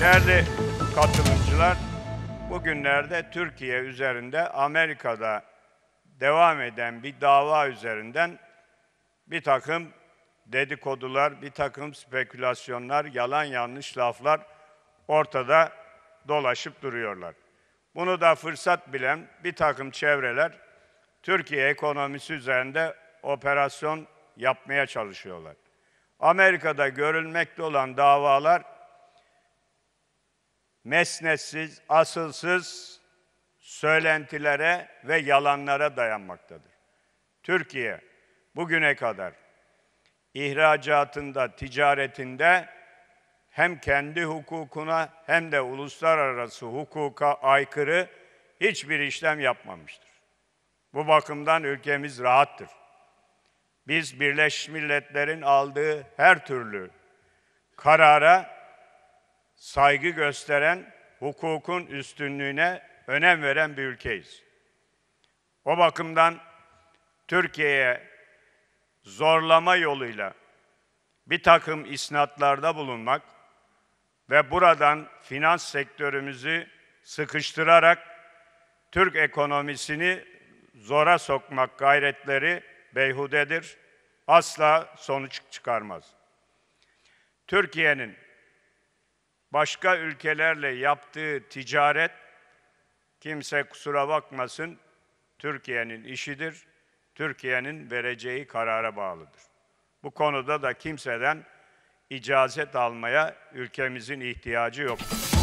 Değerli katılımcılar, bugünlerde Türkiye üzerinde Amerika'da devam eden bir dava üzerinden bir takım dedikodular, bir takım spekülasyonlar, yalan yanlış laflar ortada dolaşıp duruyorlar. Bunu da fırsat bilen bir takım çevreler Türkiye ekonomisi üzerinde operasyon yapmaya çalışıyorlar. Amerika'da görülmekte olan davalar mesnetsiz, asılsız söylentilere ve yalanlara dayanmaktadır. Türkiye bugüne kadar ihracatında, ticaretinde hem kendi hukukuna hem de uluslararası hukuka aykırı hiçbir işlem yapmamıştır. Bu bakımdan ülkemiz rahattır. Biz Birleşmiş Milletler'in aldığı her türlü karara saygı gösteren, hukukun üstünlüğüne önem veren bir ülkeyiz. O bakımdan Türkiye'ye zorlama yoluyla bir takım isnatlarda bulunmak ve buradan finans sektörümüzü sıkıştırarak Türk ekonomisini zora sokmak gayretleri beyhudedir. Asla sonuç çıkarmaz. Türkiye'nin başka ülkelerle yaptığı ticaret kimse kusura bakmasın Türkiye'nin işidir. Türkiye'nin vereceği karara bağlıdır. Bu konuda da kimseden icazet almaya ülkemizin ihtiyacı yoktur.